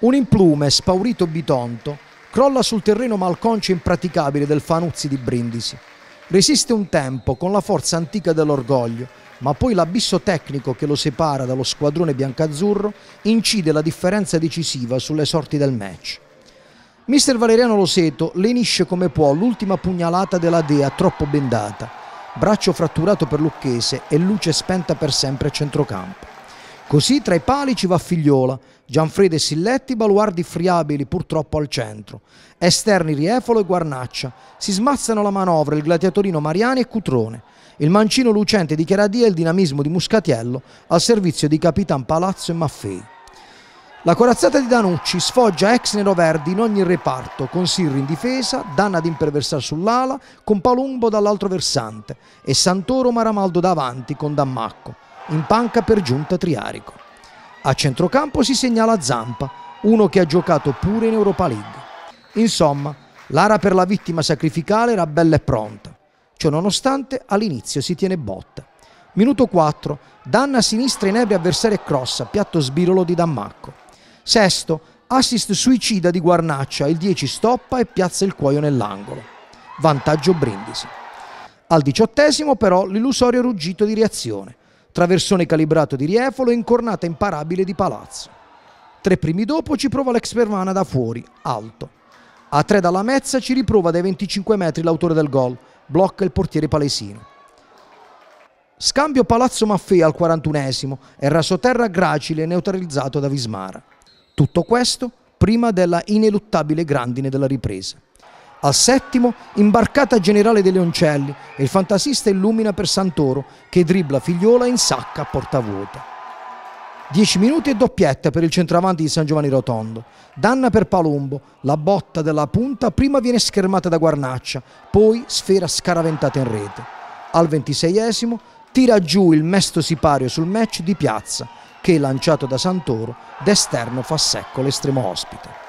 Un implume spaurito Bitonto crolla sul terreno malconcio impraticabile del Fanuzzi di Brindisi. Resiste un tempo con la forza antica dell'orgoglio, ma poi l'abisso tecnico che lo separa dallo squadrone biancazzurro incide la differenza decisiva sulle sorti del match. Mister Valeriano Loseto lenisce come può l'ultima pugnalata della Dea troppo bendata, braccio fratturato per Lucchese e luce spenta per sempre a centrocampo. Così tra i pali ci va Figliola, Gianfredo e Silletti, baluardi friabili purtroppo al centro. Esterni Riefolo e Guarnaccia. Si smazzano la manovra il gladiatorino Mariani e Cutrone. Il mancino lucente di Cheradia e il dinamismo di Muscatiello al servizio di Capitan Palazzo e Maffei. La corazzata di Danucci sfoggia ex neroverdi in ogni reparto, con Sirri in difesa, Danna ad imperversare sull'ala, con Palumbo dall'altro versante e Santoro Maramaldo davanti con Dammacco in panca per giunta Triarico. A centrocampo si segnala Zampa, uno che ha giocato pure in Europa League. Insomma, l'ara per la vittima sacrificale era bella e pronta. Ciononostante, all'inizio si tiene botta. Minuto 4, danna a sinistra in ebbe avversario e crossa, piatto sbirolo di Dammacco. Sesto, assist suicida di Guarnaccia, il 10 stoppa e piazza il cuoio nell'angolo. Vantaggio Brindisi. Al diciottesimo però l'illusorio ruggito di reazione traversone calibrato di Riefolo e incornata imparabile di Palazzo. Tre primi dopo ci prova l'ex Pervana da fuori, alto. A tre dalla mezza ci riprova dai 25 metri l'autore del gol, blocca il portiere palesino. Scambio Palazzo Maffei al 41esimo e raso terra Gracile neutralizzato da Vismara. Tutto questo prima della ineluttabile grandine della ripresa. Al settimo, imbarcata generale De Leoncelli e il fantasista illumina per Santoro che dribbla Figliola in sacca a porta vuota. 10 minuti e doppietta per il centravanti di San Giovanni Rotondo. Danna per Palombo, la botta della punta prima viene schermata da Guarnaccia, poi sfera scaraventata in rete. Al 26esimo tira giù il mesto sipario sul match di Piazza che, lanciato da Santoro, d'esterno fa secco l'estremo ospite.